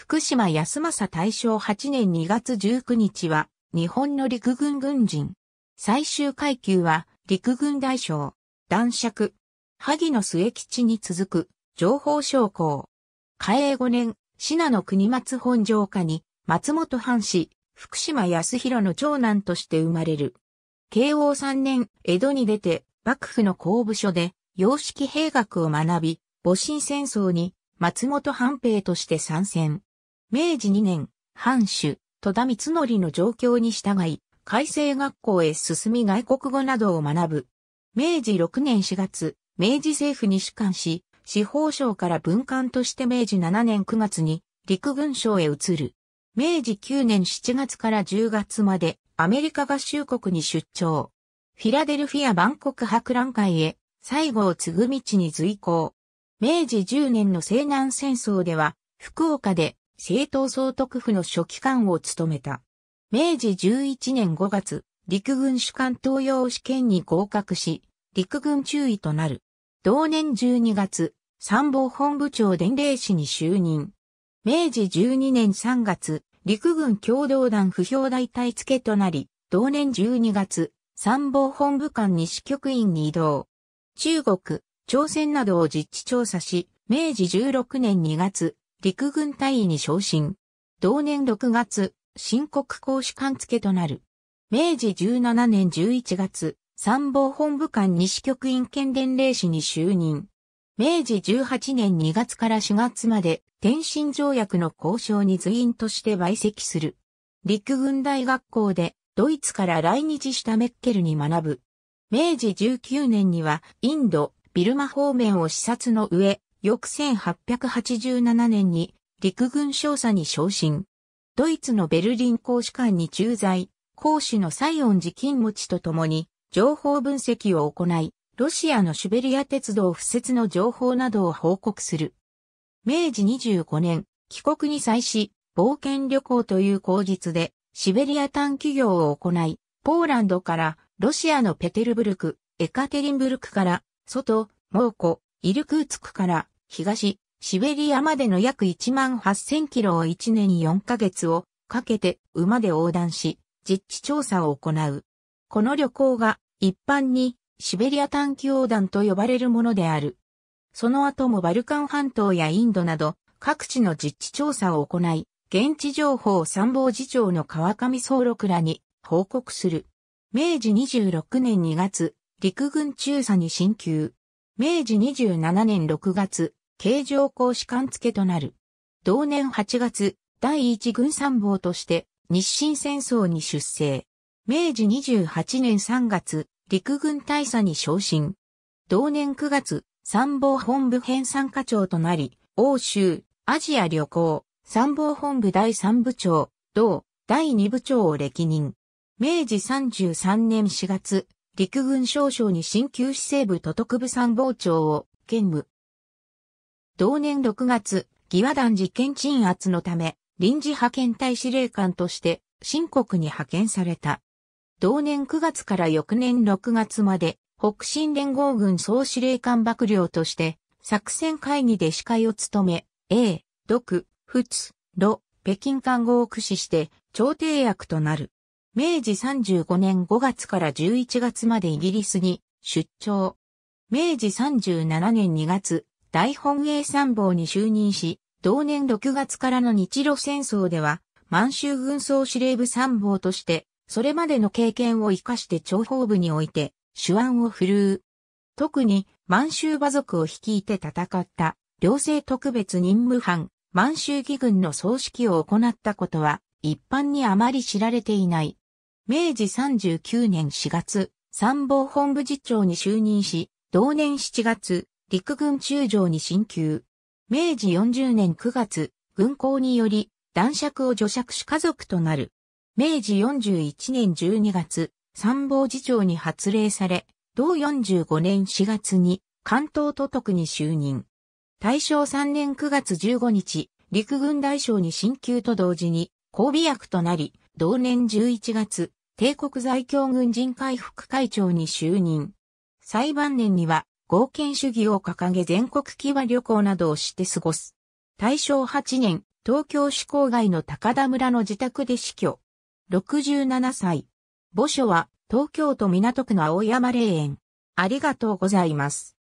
福島康政大正8年2月19日は、日本の陸軍軍人。最終階級は、陸軍大将、男爵、萩野末吉に続く、情報将校。嘉永5年、信濃国松本城下に、松本藩士、福島康弘の長男として生まれる。慶応3年、江戸に出て、幕府の公部所で、洋式兵学を学び、戊辰戦争に、松本藩兵として参戦。明治2年、藩主、戸田光則の状況に従い、改正学校へ進み外国語などを学ぶ。明治6年4月、明治政府に主管し、司法省から文官として明治7年9月に陸軍省へ移る。明治9年7月から10月までアメリカ合衆国に出張。フィラデルフィア万国博覧会へ最後を継ぐ道に随行。明治10年の西南戦争では福岡で政党総督府の書記官を務めた。明治11年5月、陸軍主管東洋試験に合格し、陸軍中尉となる。同年12月、参謀本部長伝令士に就任。明治12年3月、陸軍共同団不評大隊付となり、同年12月、参謀本部官西局員に移動。中国、朝鮮などを実地調査し、明治16年2月、陸軍大尉に昇進。同年6月、新国公主官付となる。明治17年11月、参謀本部官西局員県伝令士に就任。明治18年2月から4月まで、天津条約の交渉に随員として陪籍する。陸軍大学校で、ドイツから来日したメッケルに学ぶ。明治19年には、インド、ビルマ方面を視察の上、翌1887年に陸軍少佐に昇進。ドイツのベルリン公使館に駐在、公使の西ン寺金持ちと共に情報分析を行い、ロシアのシュベリア鉄道不設の情報などを報告する。明治25年、帰国に際し、冒険旅行という口実で、シベリア探企業を行い、ポーランドからロシアのペテルブルク、エカテリンブルクから、外、蒙古、イルクーツクから東、シベリアまでの約1万8000キロを1年4ヶ月をかけて馬で横断し、実地調査を行う。この旅行が一般にシベリア短期横断と呼ばれるものである。その後もバルカン半島やインドなど各地の実地調査を行い、現地情報参謀次長の川上総六らに報告する。明治26年2月、陸軍中佐に進級。明治27年6月、形状公士官付となる。同年8月、第一軍参謀として日清戦争に出征。明治28年3月、陸軍大佐に昇進。同年9月、参謀本部編参課長となり、欧州、アジア旅行、参謀本部第3部長、同、第2部長を歴任。明治33年4月、陸軍少将に新旧市政部都督部参謀長を兼務。同年6月、義和団事件鎮圧のため、臨時派遣隊司令官として、新国に派遣された。同年9月から翌年6月まで、北進連合軍総司令官幕僚として、作戦会議で司会を務め、A、独、仏、ロ、北京官号を駆使して、調停役となる。明治35年5月から11月までイギリスに出張。明治37年2月、大本営参謀に就任し、同年6月からの日露戦争では、満州軍総司令部参謀として、それまでの経験を活かして諜報部において、手腕を振るう。特に、満州馬族を率いて戦った、両政特別任務班、満州義軍の葬式を行ったことは、一般にあまり知られていない。明治39年4月、参謀本部次長に就任し、同年7月、陸軍中将に進級。明治40年9月、軍港により、男爵を助爵し家族となる。明治41年12月、参謀次長に発令され、同45年4月に、関東都督に就任。大正3年9月15日、陸軍大将に進級と同時に、交尾役となり、同年11月、帝国在京軍人会副会長に就任。最晩年には、合憲主義を掲げ全国騎馬旅行などをして過ごす。大正8年、東京市郊外の高田村の自宅で死去。67歳。墓所は、東京都港区の青山霊園。ありがとうございます。